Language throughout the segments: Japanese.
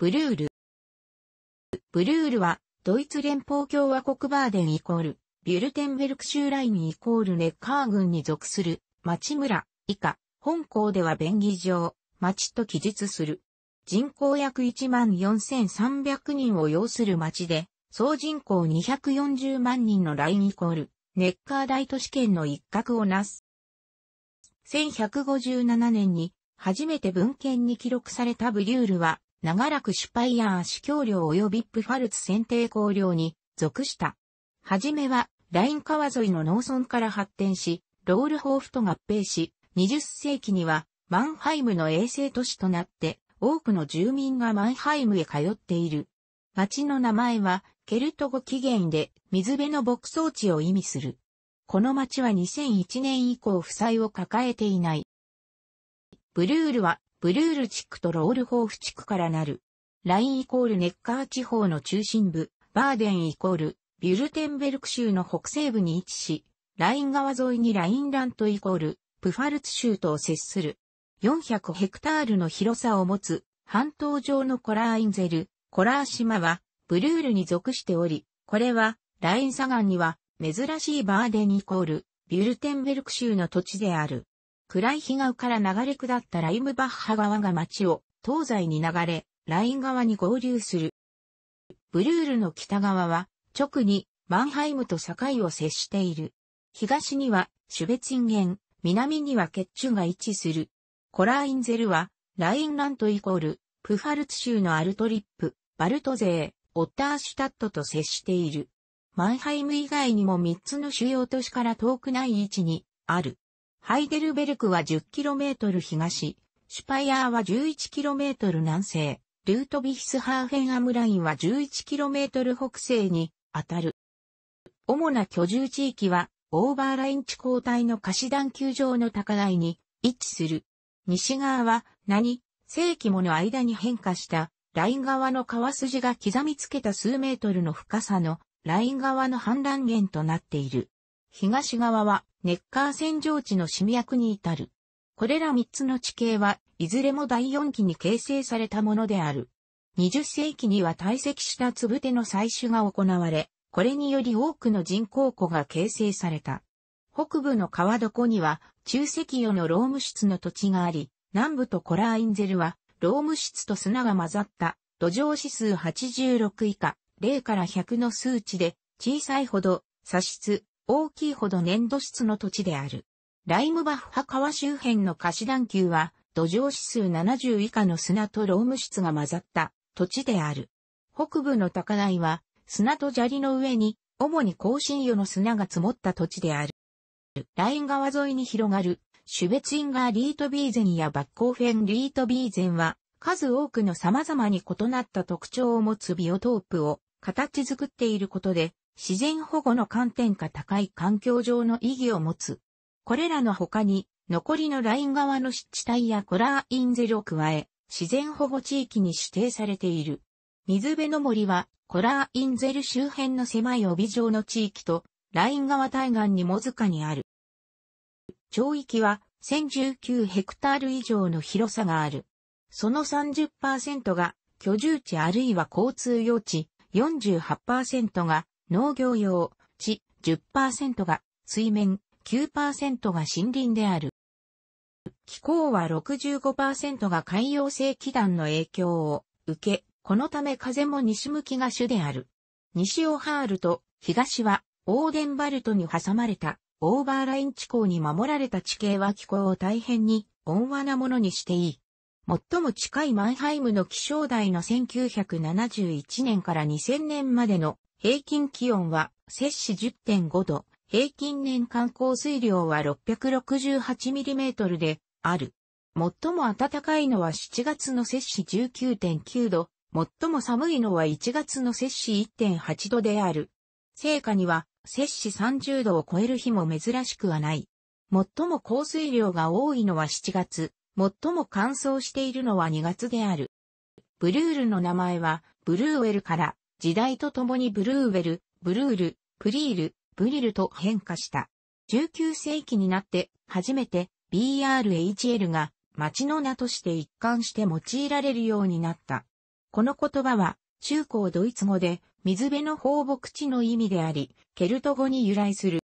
ブルール。ブルールは、ドイツ連邦共和国バーデンイコール、ビュルテンベルク州ラインイコールネッカー郡に属する、町村、以下、本校では便宜上、町と記述する。人口約14,300人を要する町で、総人口240万人のラインイコール、ネッカー大都市圏の一角をなす。1157年に初めて文献に記録されたブリュールは長らくシュパイヤー司教領及びプファルツ選定公領に属した。はじめは、ライン川沿いの農村から発展し、ロールホーフと合併し、20世紀にはマンハイムの衛星都市となって、多くの住民がマンハイムへ通っている。町の名前は、ケルト語起源で、水辺の牧草地を意味する。この町は2001年以降負債を抱えていない。ブルールはブルール地区とロールホーフ地区からなる。ラインイコールネッカー地方の中心部、バーデンイコールビュルテンベルク州の北西部に位置し、ライン川沿いにラインラントイコールプファルツ州と接する。400ヘクタールの広さを持つ半島上のコラーインゼル、コラー島はブルールに属しており、これはライン砂岩には珍しいバーデンイコールビュルテンベルク州の土地である。暗い日顔から流れ下ったライムバッハ川が町を東西に流れ、ライン川に合流する。ブルールの北側は直にマンハイムと境を接している。東にはシュベツィンゲン、南にはケッチュンが位置する。コラーインゼルはラインラントイコールプファルツ州のアルトリップ、バルト勢、オッターシュタットと接している。マンハイム以外にも3つの主要都市から遠くない位置にある。ハイデルベルクは 10km 東、シュパイアーは 11km 南西、ルートビヒスハーフェンアムラインは 11km 北西に当たる。主な居住地域は、オーバーライン地交代の貸し段球場の高台に位置する。西側は、何、世紀もの間に変化した、ライン側の川筋が刻みつけた数メートルの深さの、ライン側の氾濫源となっている。東側は、ネッカー扇状地の染み役に至る。これら3つの地形はいずれも第4期に形成されたものである。20世紀には堆積した粒手の採取が行われ、これにより多くの人工湖が形成された。北部の川床には中石油のローム室の土地があり、南部とコラーインゼルはローム室と砂が混ざった土壌指数86以下、0から100の数値で小さいほど砂質、大きいほど粘土質の土地である。ライムバッハ川周辺の貸し段丘は、土壌指数70以下の砂とローム質が混ざった土地である。北部の高台は、砂と砂利の上に、主に更新与の砂が積もった土地である。ライン川沿いに広がる、シュベツインガーリートビーゼンやバッコーフェンリートビーゼンは、数多くの様々に異なった特徴を持つビオトープを形作っていることで、自然保護の観点か高い環境上の意義を持つ。これらの他に、残りのライン側の湿地帯やコラーインゼルを加え、自然保護地域に指定されている。水辺の森は、コラーインゼル周辺の狭い帯状の地域と、ライン側対岸にもずかにある。町域は、1019ヘクタール以上の広さがある。その30%が居住地あるいは交通用地、48%が農業用、地10%が水面、9%が森林である。気候は65%が海洋性気団の影響を受け、このため風も西向きが主である。西オハールと東はオーデンバルトに挟まれたオーバーライン地高に守られた地形は気候を大変に温和なものにしていい。最も近いマンハイムの気象台の1971年から2000年までの平均気温は摂氏10.5度、平均年間降水量は6 6 8トルである。最も暖かいのは7月の摂氏19.9度、最も寒いのは1月の摂氏1.8度である。成果には摂氏30度を超える日も珍しくはない。最も降水量が多いのは7月、最も乾燥しているのは2月である。ブルールの名前は、ブルーウェルから時代とともにブルーウェル、ブルール、プリール、ブリルと変化した。19世紀になって初めて BRHL が町の名として一貫して用いられるようになった。この言葉は中高ドイツ語で水辺の放牧地の意味であり、ケルト語に由来する。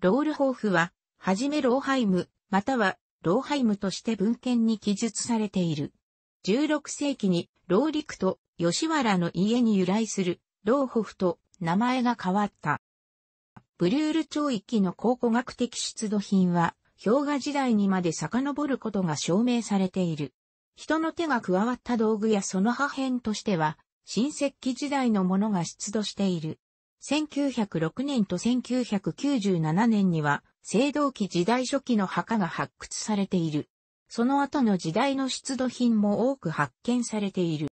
ロールホーフは、はじめローハイム、またはローハイムとして文献に記述されている。16世紀に、老陸と吉原の家に由来する、老ホフと名前が変わった。ブリュール町域の考古学的出土品は、氷河時代にまで遡ることが証明されている。人の手が加わった道具やその破片としては、新石器時代のものが出土している。1906年と1997年には、青銅器時代初期の墓が発掘されている。その後の時代の出土品も多く発見されている。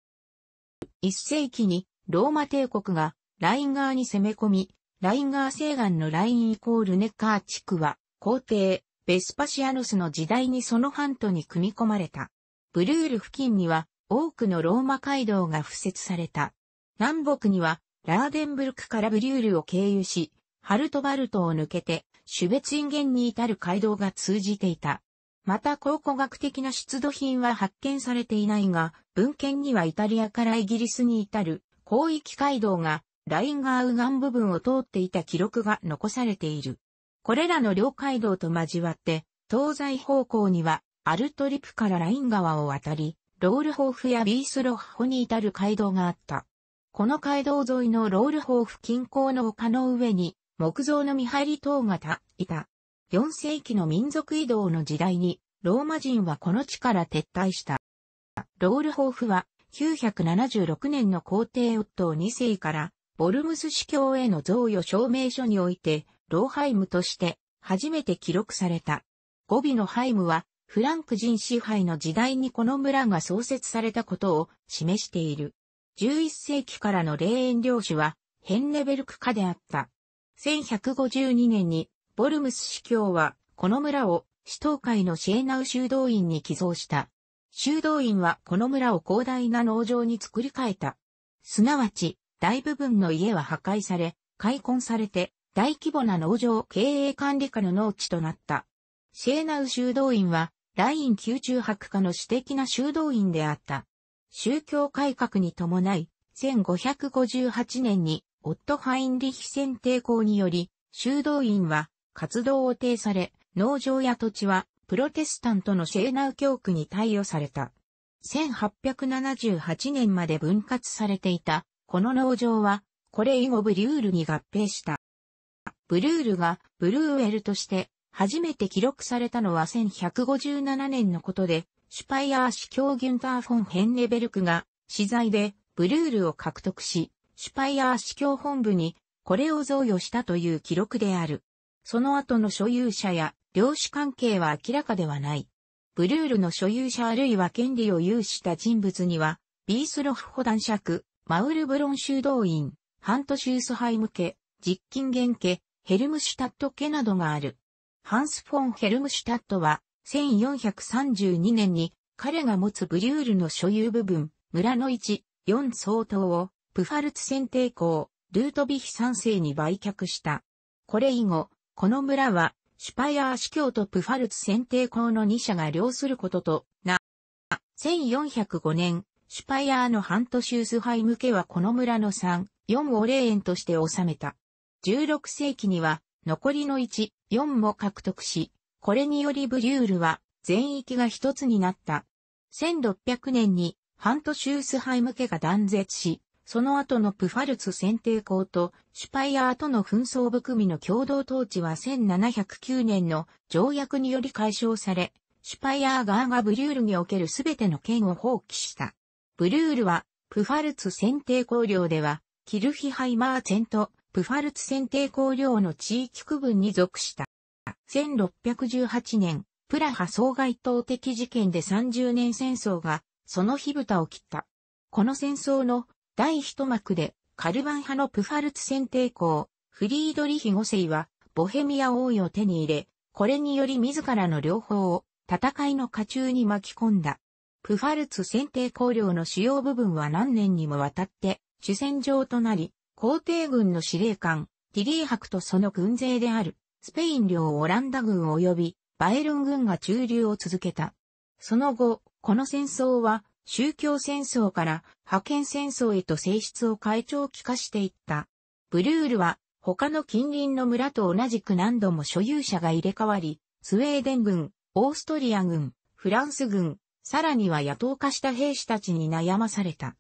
一世紀にローマ帝国がライン川に攻め込み、ライン川西岸のラインイコールネッカー地区は皇帝ベスパシアヌスの時代にその半島に組み込まれた。ブルール付近には多くのローマ街道が付設された。南北にはラーデンブルクからブリュールを経由し、ハルトバルトを抜けて、シュベツインゲンに至る街道が通じていた。また考古学的な出土品は発見されていないが、文献にはイタリアからイギリスに至る広域街道がラインガーウガン部分を通っていた記録が残されている。これらの両街道と交わって、東西方向にはアルトリプからライン川を渡り、ロールホーフやビースロッホに至る街道があった。この街道沿いのロールホーフ近郊の丘の上に木造の見張り塔がた、いた。4世紀の民族移動の時代に、ローマ人はこの地から撤退した。ロールホーフは、976年の皇帝夫ット2世から、ボルムス司教への贈与証明書において、ローハイムとして、初めて記録された。語尾のハイムは、フランク人支配の時代にこの村が創設されたことを示している。11世紀からの霊園領主は、ヘンネベルク家であった。1152年にボルムス司教は、この村を、死闘会のシェーナウ修道院に寄贈した。修道院はこの村を広大な農場に作り変えた。すなわち、大部分の家は破壊され、開墾されて、大規模な農場経営管理下の農地となった。シェーナウ修道院は、ライン宮中博下の私的な修道院であった。宗教改革に伴い、1558年に、オット・ハインリヒ選定校により、修道院は、活動を停され、農場や土地はプロテスタントのシェーナウ教区に貸与された。1878年まで分割されていた、この農場は、これ以後ブリュールに合併した。ブルールがブルーエルとして初めて記録されたのは1157年のことで、シュパイアー司教ギュンター・フォン・ヘンネベルクが、資材でブルールを獲得し、シュパイアー司教本部にこれを贈与したという記録である。その後の所有者や領主関係は明らかではない。ブルールの所有者あるいは権利を有した人物には、ビースロフ保男尺、マウルブロン修道院、ハントシュースハイム家、実金元家、ヘルムシュタット家などがある。ハンス・フォン・ヘルムシュタットは、1432年に彼が持つブリュールの所有部分、村の1、4相当を、プファルツ選定校、ルートビヒ3世に売却した。これ以後、この村は、シュパイアー司教とプファルツ選定校の2社が領することとな、1405年、シュパイアーのハントシュースハイ向けはこの村の3、4を霊園として治めた。16世紀には、残りの1、4も獲得し、これによりブリュールは、全域が一つになった。1600年に、ハントシュースハイ向けが断絶し、その後のプファルツ選定校とシュパイアーとの紛争含みの共同統治は1709年の条約により解消され、シュパイアー側がブリュールにおけるすべての権を放棄した。ブリュールは、プファルツ選定校領では、キルヒハイマーチェンとプファルツ選定校領の地域区分に属した。1618年、プラハ総外統的事件で30年戦争が、その火蓋を切った。この戦争の第一幕で、カルバン派のプファルツ選定校、フリードリヒ5世は、ボヘミア王位を手に入れ、これにより自らの両方を戦いの下中に巻き込んだ。プファルツ選定公領の主要部分は何年にもわたって主戦場となり、皇帝軍の司令官、ティリー伯とその軍勢である、スペイン領オランダ軍及び、バエルン軍が駐留を続けた。その後、この戦争は宗教戦争から派遣戦争へと性質を変え長期化していった。ブルールは他の近隣の村と同じく何度も所有者が入れ替わり、スウェーデン軍、オーストリア軍、フランス軍、さらには野党化した兵士たちに悩まされた。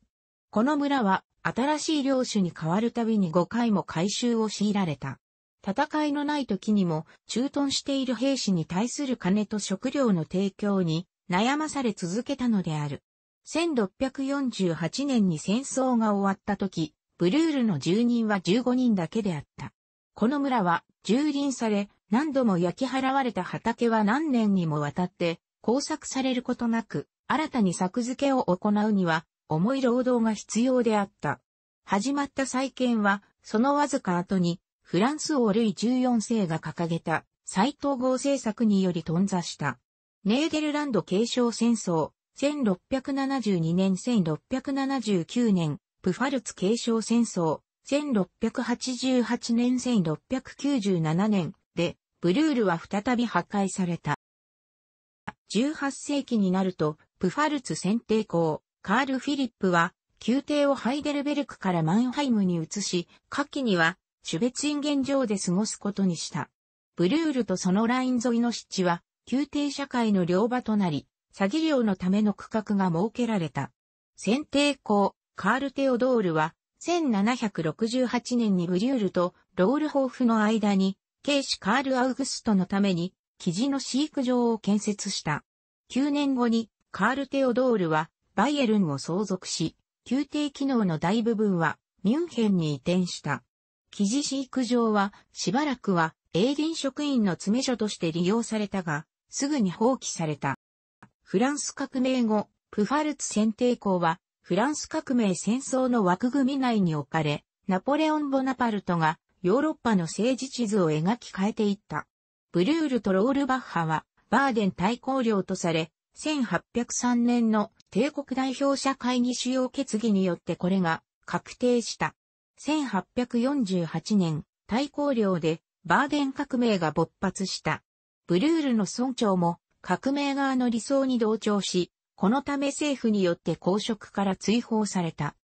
この村は新しい領主に変わるたびに5回も改修を強いられた。戦いのない時にも駐屯している兵士に対する金と食料の提供に悩まされ続けたのである。1648年に戦争が終わった時、ブルールの住人は15人だけであった。この村は蹂躙され、何度も焼き払われた畑は何年にもわたって工作されることなく、新たに作付けを行うには重い労働が必要であった。始まった再建は、そのわずか後に、フランス王類14世が掲げた、再統合政策により頓挫した。ネーデルランド継承戦争、1672年1679年、プファルツ継承戦争、1688年1697年で、ブルールは再び破壊された。18世紀になると、プファルツ選定校、カール・フィリップは、宮廷をハイデルベルクからマンハイムに移し、夏季には、シュベツイン上で過ごすことにした。ブルールとそのライン沿いの湿地は、宮廷社会の両場となり、詐欺量のための区画が設けられた。選定校、カール・テオドールは、1768年にブリュールとロールホーフの間に、警視カール・アウグストのために、キジの飼育場を建設した。9年後に、カール・テオドールは、バイエルンを相続し、宮廷機能の大部分は、ミュンヘンに移転した。キジ飼育場は、しばらくは、営林職員の詰め所として利用されたが、すぐに放棄された。フランス革命後、プファルツ選定校は、フランス革命戦争の枠組み内に置かれ、ナポレオン・ボナパルトがヨーロッパの政治地図を描き変えていった。ブルールとロールバッハは、バーデン大公領とされ、1803年の帝国代表者会議主要決議によってこれが確定した。1848年、大公領でバーデン革命が勃発した。ブルールの村長も革命側の理想に同調し、このため政府によって公職から追放された。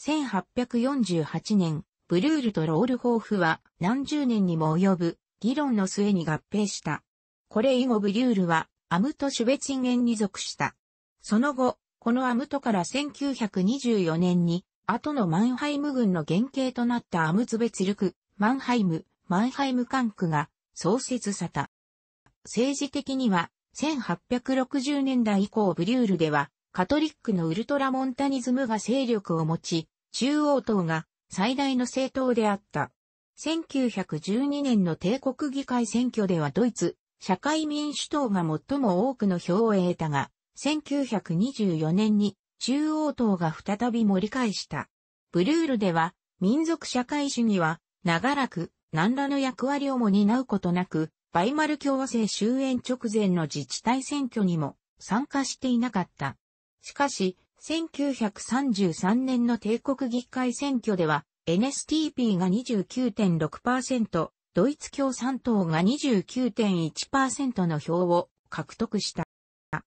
1848年、ブルールとロールホーフは何十年にも及ぶ議論の末に合併した。これ以後ブリュールはアムト・シュベチンゲンに属した。その後、このアムトから1924年に、後のマンハイム軍の原型となったアムツベツルク、マンハイム、マンハイム管区が創設された。政治的には1860年代以降ブリュールでは、カトリックのウルトラモンタニズムが勢力を持ち、中央党が最大の政党であった。1912年の帝国議会選挙ではドイツ、社会民主党が最も多くの票を得たが、1924年に中央党が再び盛り返した。ブルールでは民族社会主義は長らく何らの役割をも担うことなくバイマル共和制終焉直前の自治体選挙にも参加していなかった。しかし、1933年の帝国議会選挙では、NSTP が29.6%、ドイツ共産党が29.1%の票を獲得した。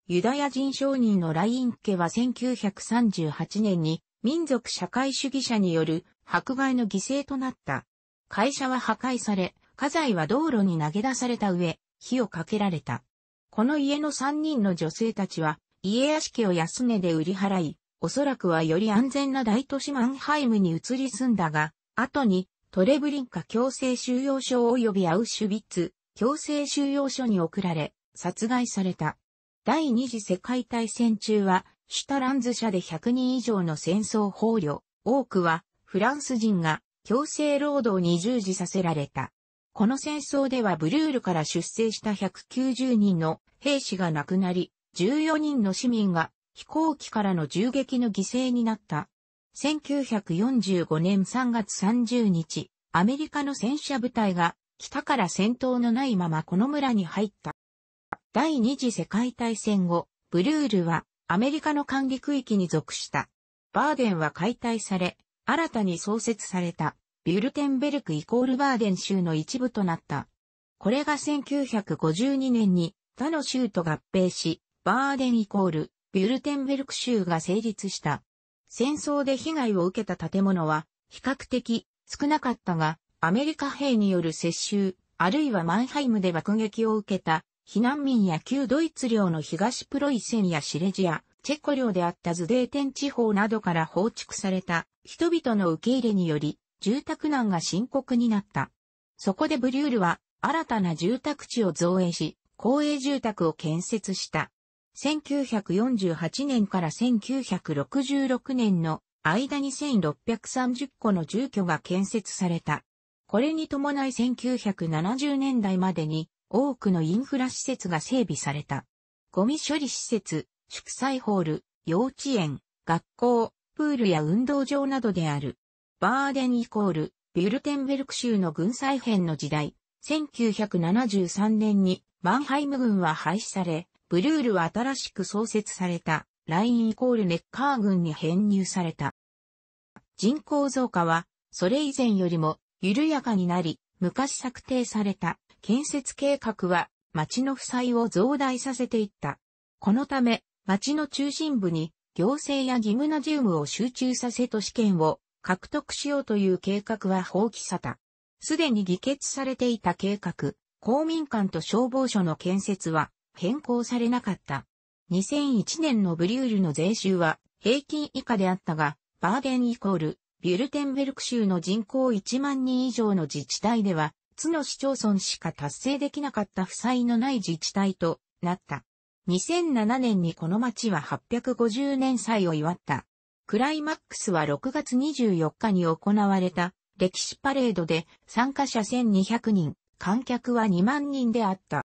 ユダヤ人商人のライン家は1938年に民族社会主義者による迫害の犠牲となった。会社は破壊され、家財は道路に投げ出された上、火をかけられた。この家の三人の女性たちは、家屋敷を安値で売り払い、おそらくはより安全な大都市マンハイムに移り住んだが、後にトレブリンカ強制収容所及びアウシュビッツ強制収容所に送られ、殺害された。第二次世界大戦中は、シュタランズ社で100人以上の戦争捕虜、多くはフランス人が強制労働に従事させられた。この戦争ではブルールから出征した190人の兵士が亡くなり、14人の市民が飛行機からの銃撃の犠牲になった。1945年3月30日、アメリカの戦車部隊が北から戦闘のないままこの村に入った。第二次世界大戦後、ブルールはアメリカの管理区域に属した。バーデンは解体され、新たに創設された。ビュルテンベルクイコールバーデン州の一部となった。これが1952年に他の州と合併し、バーデンイコールビュルテンベルク州が成立した。戦争で被害を受けた建物は比較的少なかったが、アメリカ兵による接収、あるいはマンハイムで爆撃を受けた避難民や旧ドイツ領の東プロイセンやシレジア、チェコ領であったズデーテン地方などから放逐された人々の受け入れにより、住宅難が深刻になった。そこでブリュールは新たな住宅地を造営し、公営住宅を建設した。1948年から1966年の間に1630個の住居が建設された。これに伴い1970年代までに多くのインフラ施設が整備された。ゴミ処理施設、祝祭ホール、幼稚園、学校、プールや運動場などである。バーデンイコール、ビュルテンベルク州の軍再編の時代、1973年にマンハイム軍は廃止され、ブルールは新しく創設された、ラインイコールネッカー軍に編入された。人口増加は、それ以前よりも緩やかになり、昔策定された建設計画は町の負債を増大させていった。このため、町の中心部に行政やギムナジウムを集中させと試験を獲得しようという計画は放棄さた。すでに議決されていた計画、公民館と消防署の建設は変更されなかった。2001年のブリュールの税収は平均以下であったが、バーデンイコール、ビュルテンベルク州の人口1万人以上の自治体では、津の市町村しか達成できなかった負債のない自治体となった。2007年にこの町は850年祭を祝った。クライマックスは6月24日に行われた歴史パレードで参加者1200人、観客は2万人であった。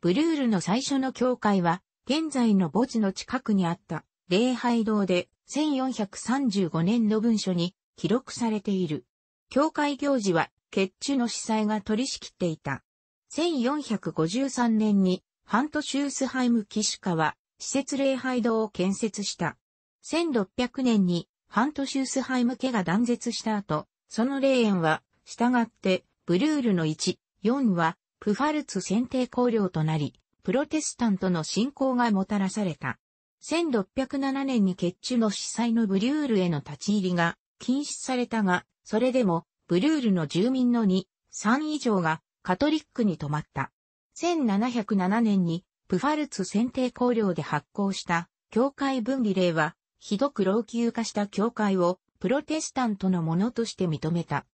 ブルールの最初の教会は、現在の墓地の近くにあった礼拝堂で1435年の文書に記録されている。教会行事は、血中の司祭が取り仕切っていた。1453年に、ハント・シュースハイム・騎シカは、施設礼拝堂を建設した。1600年にハントシュースハイム家が断絶した後、その霊園は、従って、ブルールの1、4は、プファルツ選定公領となり、プロテスタントの信仰がもたらされた。1607年に血中の司祭のブリュールへの立ち入りが禁止されたが、それでも、ブルールの住民の2、3以上がカトリックに泊まった。1707年に、プファルツ選定公領で発行した、教会分離令は、ひどく老朽化した教会をプロテスタントのものとして認めた。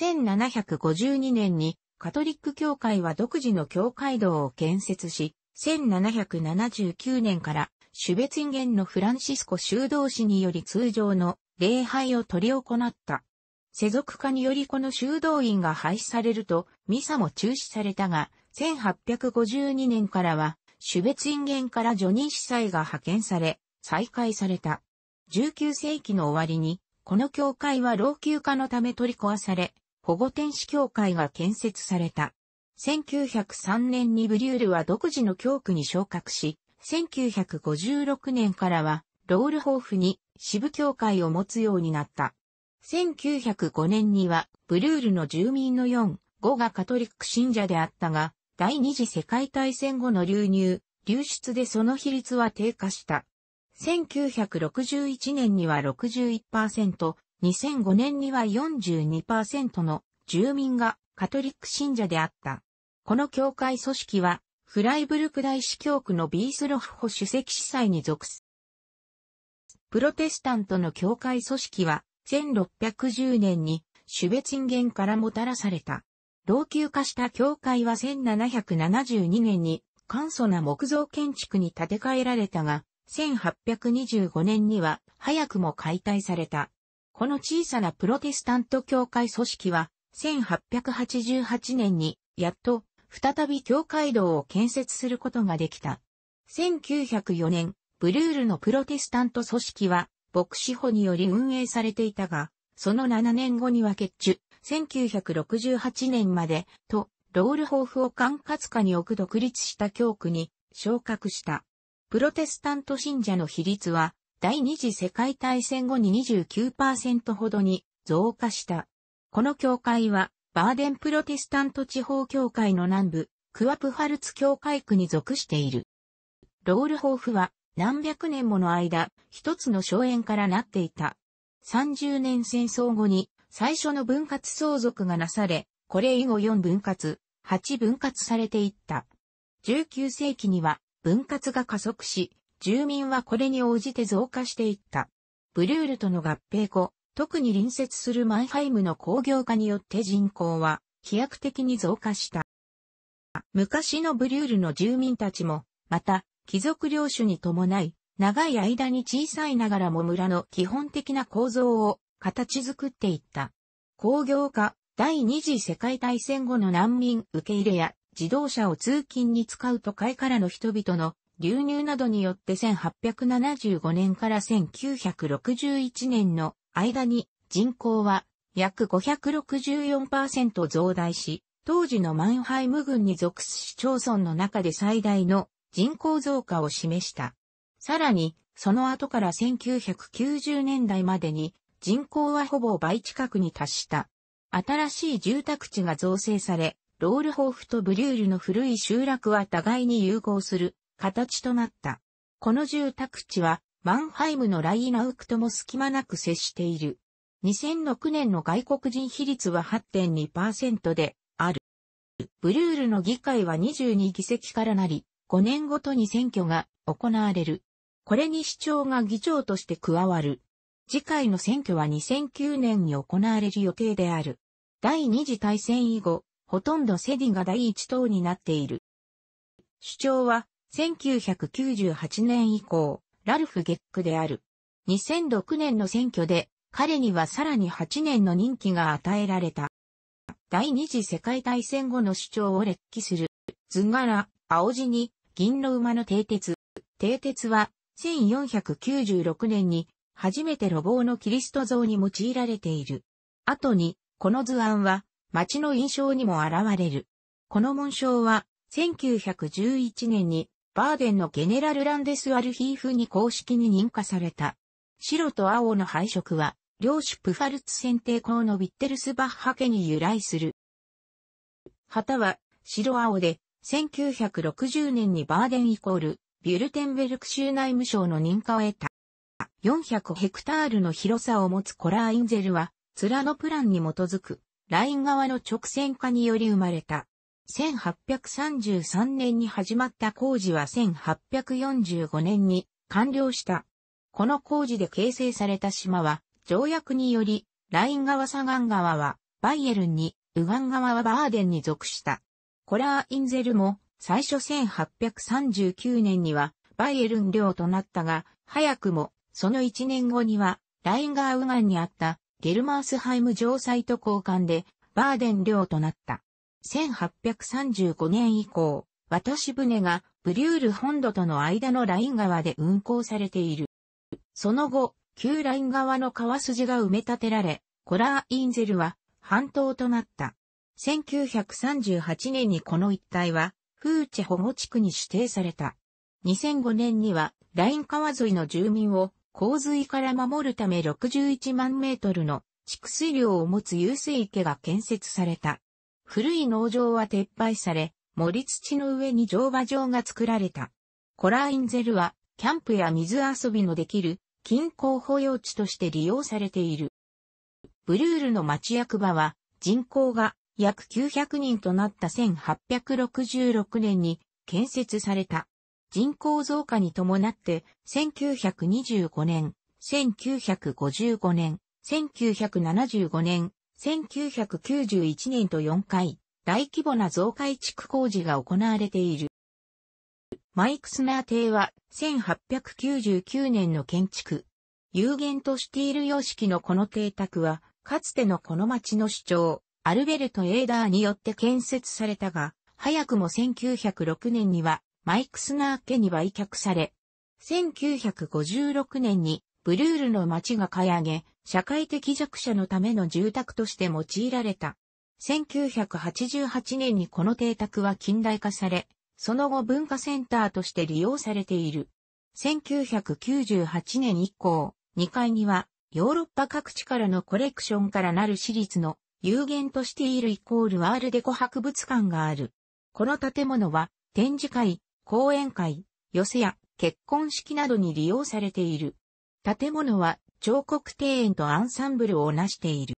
1752年にカトリック教会は独自の教会堂を建設し、1779年から種別ゲンのフランシスコ修道士により通常の礼拝を執り行った。世俗化によりこの修道院が廃止されると、ミサも中止されたが、1852年からは、種別ゲンからジョニー司祭が派遣され、再開された。19世紀の終わりに、この教会は老朽化のため取り壊され、保護天使教会が建設された。1903年にブリュールは独自の教区に昇格し、1956年からは、ロールホーフに支部教会を持つようになった。1905年には、ブリュールの住民の4、5がカトリック信者であったが、第二次世界大戦後の流入、流出でその比率は低下した。1961年には61%、2005年には42%の住民がカトリック信者であった。この教会組織は、フライブルク大司教区のビースロフホ主席司祭に属す。プロテスタントの教会組織は、1610年にシュベツンゲンからもたらされた。老朽化した教会は1772年に簡素な木造建築に建て替えられたが、1825年には早くも解体された。この小さなプロテスタント教会組織は、1888年に、やっと、再び教会堂を建設することができた。1904年、ブルールのプロテスタント組織は、牧師法により運営されていたが、その7年後には決中、1968年まで、と、ロール法府を管轄下に置く独立した教区に、昇格した。プロテスタント信者の比率は、第二次世界大戦後に29%ほどに増加した。この教会は、バーデンプロテスタント地方教会の南部、クワプハルツ教会区に属している。ロールホーフは何百年もの間、一つの荘園からなっていた。30年戦争後に最初の分割相続がなされ、これ以後4分割、8分割されていった。19世紀には分割が加速し、住民はこれに応じて増加していった。ブルールとの合併後、特に隣接するマンハイムの工業化によって人口は飛躍的に増加した。昔のブリュールの住民たちも、また、貴族領主に伴い、長い間に小さいながらも村の基本的な構造を形作っていった。工業化、第二次世界大戦後の難民受け入れや自動車を通勤に使う都会からの人々の流入などによって1875年から1961年の間に人口は約564%増大し、当時のマンハイム郡に属す市町村の中で最大の人口増加を示した。さらに、その後から1990年代までに人口はほぼ倍近くに達した。新しい住宅地が造成され、ロールホーフとブリュールの古い集落は互いに融合する形となった。この住宅地はマンハイムのライナウクとも隙間なく接している。2006年の外国人比率は8.2%である。ブリュールの議会は22議席からなり、5年ごとに選挙が行われる。これに市長が議長として加わる。次回の選挙は2009年に行われる予定である。第二次大戦以後、ほとんどセディが第一党になっている。主張は、1998年以降、ラルフ・ゲックである。2006年の選挙で、彼にはさらに8年の任期が与えられた。第二次世界大戦後の主張を列記する。図柄、青地に、銀の馬の蹄鉄。蹄鉄は、1496年に、初めて路傍のキリスト像に用いられている。後に、この図案は、街の印象にも現れる。この紋章は、1911年に、バーデンのゲネラル・ランデス・アルヒーフに公式に認可された。白と青の配色は、両種プファルツ選定校のビッテルスバッハ家に由来する。旗は、白青で、1960年にバーデンイコール、ビュルテンベルク州内務省の認可を得た。400ヘクタールの広さを持つコラーインゼルは、ラのプランに基づく、ライン側の直線化により生まれた。1833年に始まった工事は1845年に完了した。この工事で形成された島は、条約により、ライン川左岸川はバイエルンに、右岸川はバーデンに属した。コラー・インゼルも最初1839年にはバイエルン領となったが、早くもその1年後にはライン川右岸にあったゲルマースハイム城塞と交換で、バーデン領となった。1835年以降、渡し船がブリュール本土との間のライン川で運航されている。その後、旧ライン川の川筋が埋め立てられ、コラー・インゼルは半島となった。1938年にこの一帯は、フーチェ保護地区に指定された。2005年には、ライン川沿いの住民を洪水から守るため61万メートルの蓄水量を持つ遊水池が建設された。古い農場は撤廃され、森土の上に乗馬場が作られた。コラインゼルは、キャンプや水遊びのできる、近郊保養地として利用されている。ブルールの町役場は、人口が約900人となった1866年に建設された。人口増加に伴って、1925年、1955年、1975年、1991年と4回、大規模な増改築工事が行われている。マイクスナー邸は、1899年の建築。有限としている様式のこの邸宅は、かつてのこの町の主張、アルベルト・エーダーによって建設されたが、早くも1906年にはマイク・スナー家に売却され、1956年にブルールの町が買い上げ、社会的弱者のための住宅として用いられた。1988年にこの邸宅は近代化され、その後文化センターとして利用されている。1998年以降、2階にはヨーロッパ各地からのコレクションからなる私立の有限としているイコールアールデコ博物館がある。この建物は展示会、講演会、寄せや結婚式などに利用されている。建物は彫刻庭園とアンサンブルをなしている。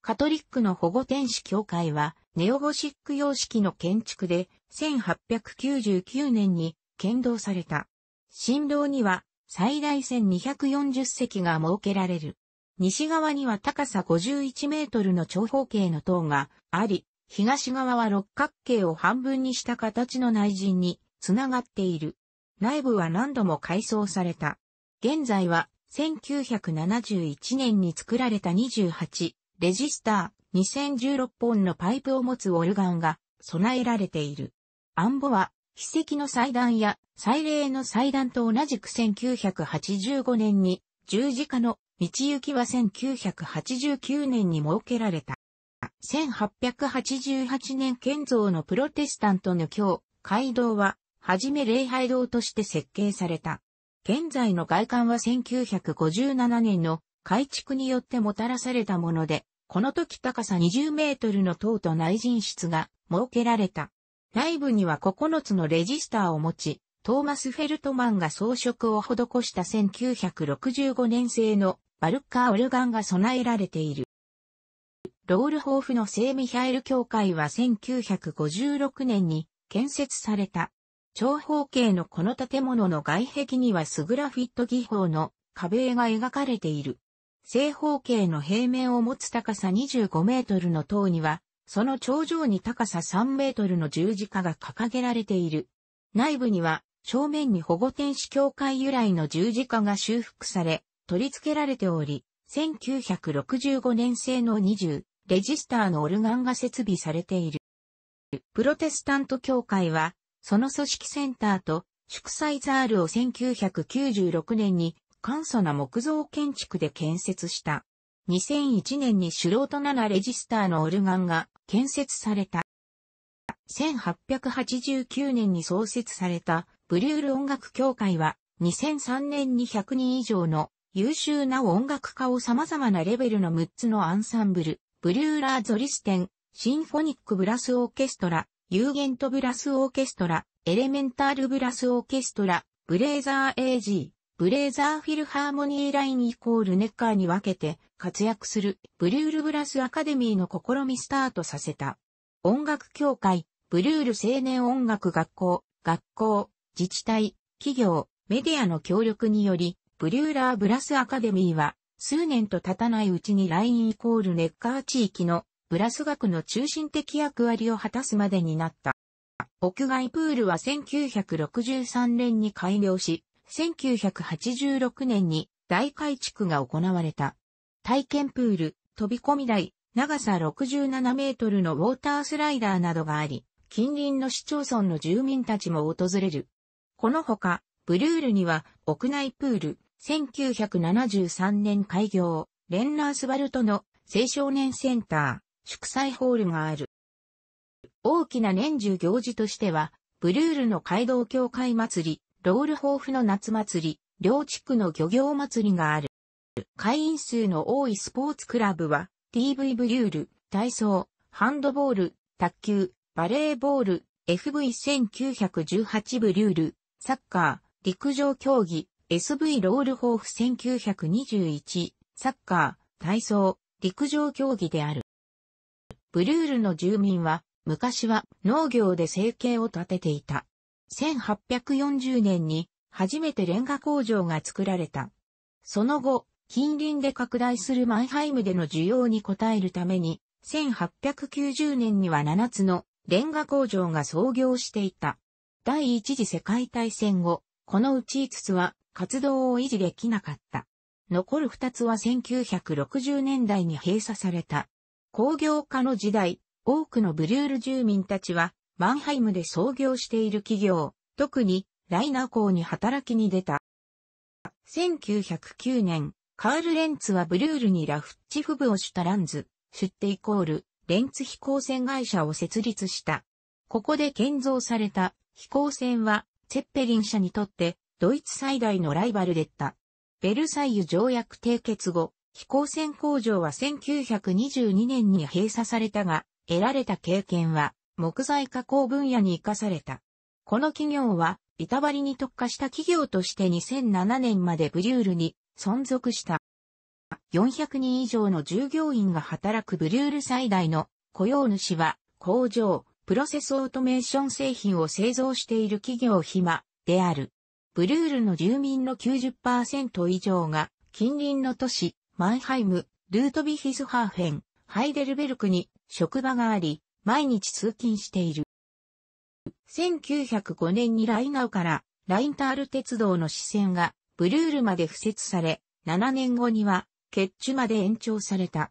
カトリックの保護天使協会は、ネオゴシック様式の建築で、1899年に建造された。新郎には、最大1240席が設けられる。西側には高さ51メートルの長方形の塔があり、東側は六角形を半分にした形の内陣につながっている。内部は何度も改装された。現在は1971年に作られた28レジスター2016本のパイプを持つオルガンが備えられている。アンボは筆跡の祭壇や祭礼の祭壇と同じく1985年に十字架の道行きは1989年に設けられた。1888年建造のプロテスタントの教、街道ははじめ礼拝堂として設計された。現在の外観は1957年の改築によってもたらされたもので、この時高さ20メートルの塔と内陣室が設けられた。内部には9つのレジスターを持ち、トーマス・フェルトマンが装飾を施した1965年製のバルッカーオルガンが備えられている。ロールホーフの聖ミハエル教会は1956年に建設された。長方形のこの建物の外壁にはスグラフィット技法の壁絵が描かれている。正方形の平面を持つ高さ25メートルの塔には、その頂上に高さ3メートルの十字架が掲げられている。内部には、正面に保護天使協会由来の十字架が修復され、取り付けられており、1965年製の20、レジスターのオルガンが設備されている。プロテスタント教会は、その組織センターと祝祭ザールを1996年に簡素な木造建築で建設した。2001年に素人7レジスターのオルガンが建設された。1889年に創設されたブリュール音楽協会は2003年に100人以上の優秀な音楽家を様々なレベルの6つのアンサンブル、ブリューラーゾリステン、シンフォニックブラスオーケストラ、ユーゲントブラスオーケストラ、エレメンタールブラスオーケストラ、ブレーザー AG、ブレーザーフィルハーモニーラインイコールネッカーに分けて活躍するブルールブラスアカデミーの試みスタートさせた。音楽協会、ブルール青年音楽学校、学校、自治体、企業、メディアの協力により、ブルーラーブラスアカデミーは、数年と経たないうちにラインイコールネッカー地域のブラス学の中心的役割を果たすまでになった。屋外プールは1963年に開業し、1986年に大改築が行われた。体験プール、飛び込み台、長さ67メートルのウォータースライダーなどがあり、近隣の市町村の住民たちも訪れる。このほか、ブルールには屋内プール、1973年開業、レンナースバルトの青少年センター、祝祭ホールがある。大きな年中行事としては、ブルールの街道協会祭り、ロール豊富の夏祭り、両地区の漁業祭りがある。会員数の多いスポーツクラブは、TV ブリュール、体操、ハンドボール、卓球、バレーボール、FV1918 ブリュール、サッカー、陸上競技、SV ロール豊富1921、サッカー、体操、陸上競技である。ブルールの住民は、昔は農業で生計を立てていた。1840年に初めてレンガ工場が作られた。その後、近隣で拡大するマンハイムでの需要に応えるために、1890年には7つのレンガ工場が創業していた。第一次世界大戦後、このうち5つは活動を維持できなかった。残る2つは1960年代に閉鎖された。工業化の時代、多くのブリュール住民たちは、マンハイムで創業している企業、特にライナー校に働きに出た。1909年、カール・レンツはブリュールにラフッチフブをシュタランズ、出廷イコール、レンツ飛行船会社を設立した。ここで建造された飛行船は、ツェッペリン社にとって、ドイツ最大のライバルでった。ベルサイユ条約締結後、飛行船工場は1922年に閉鎖されたが、得られた経験は木材加工分野に活かされた。この企業は、板張りに特化した企業として2007年までブリュールに存続した。400人以上の従業員が働くブリュール最大の雇用主は工場、プロセスオートメーション製品を製造している企業ヒマである。ブリュールの住民の90%以上が近隣の都市マンハイム、ルートビヒスハーフェン、ハイデルベルクに職場があり、毎日通勤している。1905年にライナウからラインタール鉄道の支線がブルールまで付設され、7年後にはケッチュまで延長された。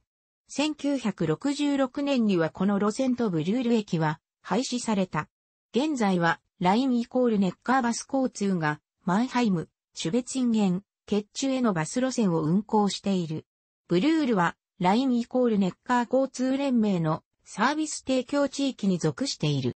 1966年にはこの路線とブルール駅は廃止された。現在はラインイコールネッカーバス交通がマンハイム、シュベツインゲン、血中へのバス路線を運行している。ブルールは、ラインイコールネッカー交通連盟のサービス提供地域に属している。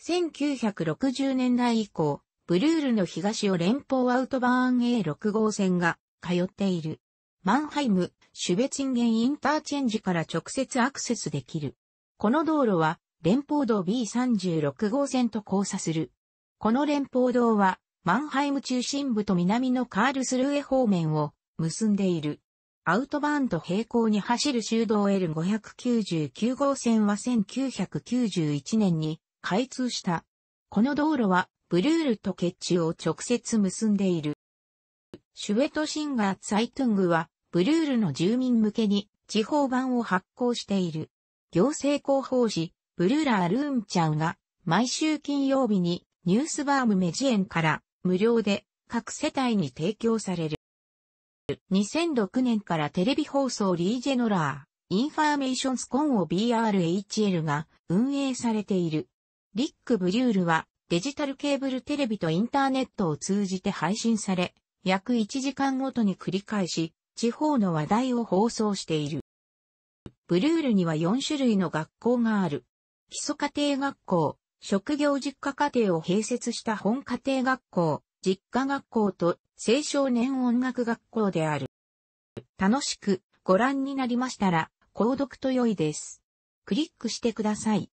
1960年代以降、ブルールの東を連邦アウトバーン A6 号線が通っている。マンハイム、シュベチンゲンインターチェンジから直接アクセスできる。この道路は連邦道 B36 号線と交差する。この連邦道はマンハイム中心部と南のカールスルーエ方面を結んでいる。アウトバーンと並行に走る修道 L599 号線は1991年に開通した。この道路はブルールとケッチを直接結んでいる。シュエトシンガーツァイトゥングはブルールの住民向けに地方版を発行している。行政広報誌ブルーラールーンちゃんが毎週金曜日にニュースバームメジエンから無料で各世帯に提供される。2006年からテレビ放送リージェノラー、インファーメーションスコンを BRHL が運営されている。リック・ブリュールはデジタルケーブルテレビとインターネットを通じて配信され、約1時間ごとに繰り返し、地方の話題を放送している。ブルールには4種類の学校がある。基礎家庭学校、職業実家家庭を併設した本家庭学校、実家学校と青少年音楽学校である。楽しくご覧になりましたら、購読と良いです。クリックしてください。